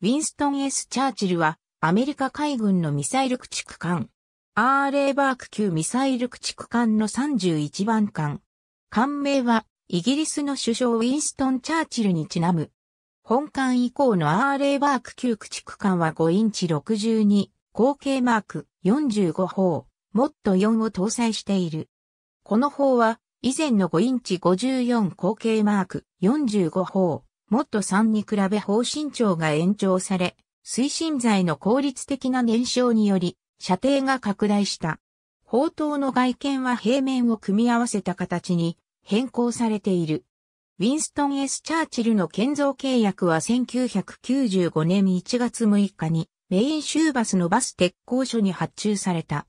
ウィンストン・ S・ チャーチルは、アメリカ海軍のミサイル駆逐艦、R.A. バーク級ミサイル駆逐艦の31番艦。艦名は、イギリスの首相ウィンストン・チャーチルにちなむ。本艦以降の R.A. バーク級駆逐艦は5インチ62、合計マーク45砲、モット4を搭載している。この砲は、以前の5インチ54後継マーク45砲、モッと3に比べ方針長が延長され、推進剤の効率的な燃焼により、射程が拡大した。砲塔の外見は平面を組み合わせた形に変更されている。ウィンストン・ S・ チャーチルの建造契約は1995年1月6日にメイン州バスのバス鉄工所に発注された。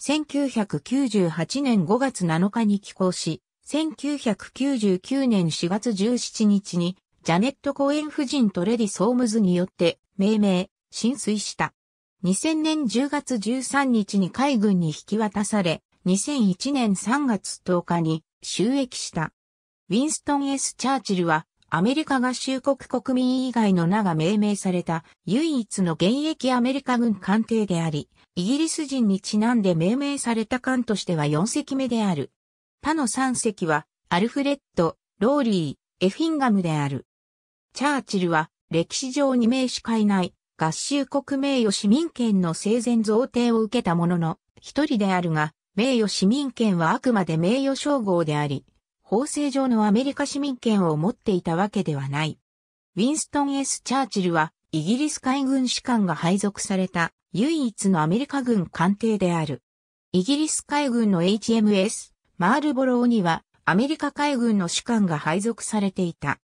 1998年5月7日に寄港し、1999年4月17日にジャネット・コエン夫人とレディ・ソームズによって命名、浸水した。2000年10月13日に海軍に引き渡され、2001年3月10日に収益した。ウィンストン・ S・ チャーチルは、アメリカ合衆国国民以外の名が命名された唯一の現役アメリカ軍艦艇であり、イギリス人にちなんで命名された艦としては4隻目である。他の3隻は、アルフレッド、ローリー、エフィンガムである。チャーチルは歴史上に名しかいない合衆国名誉市民権の生前贈呈を受けたものの一人であるが、名誉市民権はあくまで名誉称号であり、法制上のアメリカ市民権を持っていたわけではない。ウィンストン・ S・ チャーチルはイギリス海軍士官が配属された唯一のアメリカ軍艦艇である。イギリス海軍の HMS マールボローにはアメリカ海軍の士官が配属されていた。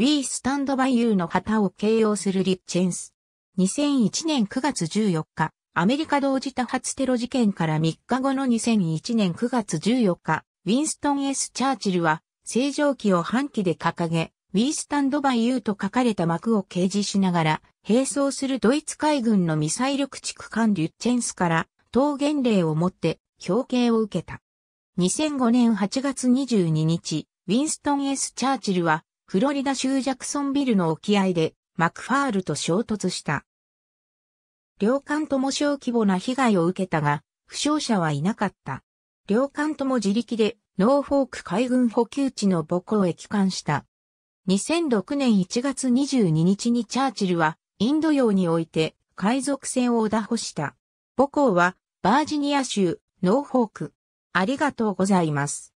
ウィースタンドバイユーの旗を形容するリッチェンス。2001年9月14日、アメリカ同時多発テロ事件から3日後の2001年9月14日、ウィンストン・ S・ チャーチルは、正常期を半期で掲げ、ウィースタンドバイユーと書かれた幕を掲示しながら、並走するドイツ海軍のミサイル駆逐艦リュッチェンスから、当元令をもって、表敬を受けた。2005年8月22日、ウィンストン・ S・ チャーチルは、フロリダ州ジャクソンビルの沖合でマクファールと衝突した。両艦とも小規模な被害を受けたが、負傷者はいなかった。両艦とも自力でノーフォーク海軍補給地の母港へ帰還した。2006年1月22日にチャーチルはインド洋において海賊船を打破した。母港はバージニア州ノーフォーク。ありがとうございます。